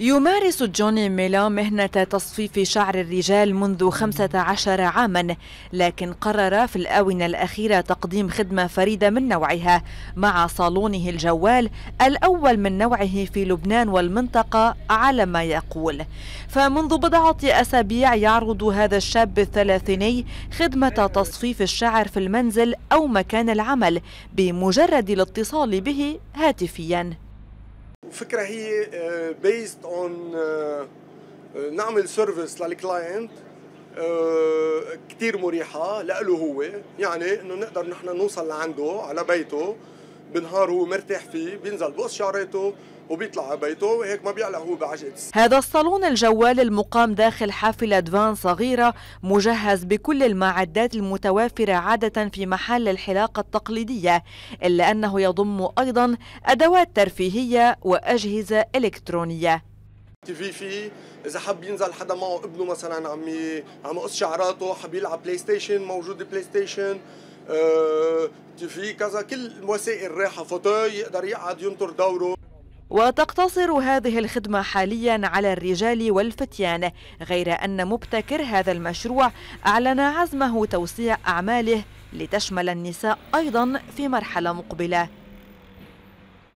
يمارس جوني ميلا مهنة تصفيف شعر الرجال منذ 15 عاما لكن قرر في الآونة الأخيرة تقديم خدمة فريدة من نوعها مع صالونه الجوال الأول من نوعه في لبنان والمنطقة على ما يقول فمنذ بضعة أسابيع يعرض هذا الشاب الثلاثيني خدمة تصفيف الشعر في المنزل أو مكان العمل بمجرد الاتصال به هاتفياً الفكره هي بيست آه، اون آه، آه، نعمل سيرفيس للكلاينت كثير مريحة لإله هو يعني إنه نقدر نحن نوصل لعنده على بيته بنهار هو مرتاح فيه بينزل بقص شعراته وبيطلع على بيته وهيك ما بيعلق هو بعجقة هذا الصالون الجوال المقام داخل حافلة فان صغيرة مجهز بكل المعدات المتوافرة عادة في محل الحلاقة التقليدية إلا أنه يضم أيضا أدوات ترفيهية وأجهزة إلكترونية تي في فيه اذا حب ينزل حدا معه ابنه مثلا عم عم يقص شعراته حب يلعب بلاي ستيشن موجود بلاي ستيشن آه، في كذا كل وسائل راحه فوتوي يقدر يقعد ينطر دوره وتقتصر هذه الخدمة حاليا على الرجال والفتيان غير أن مبتكر هذا المشروع أعلن عزمه توسيع أعماله لتشمل النساء أيضا في مرحلة مقبلة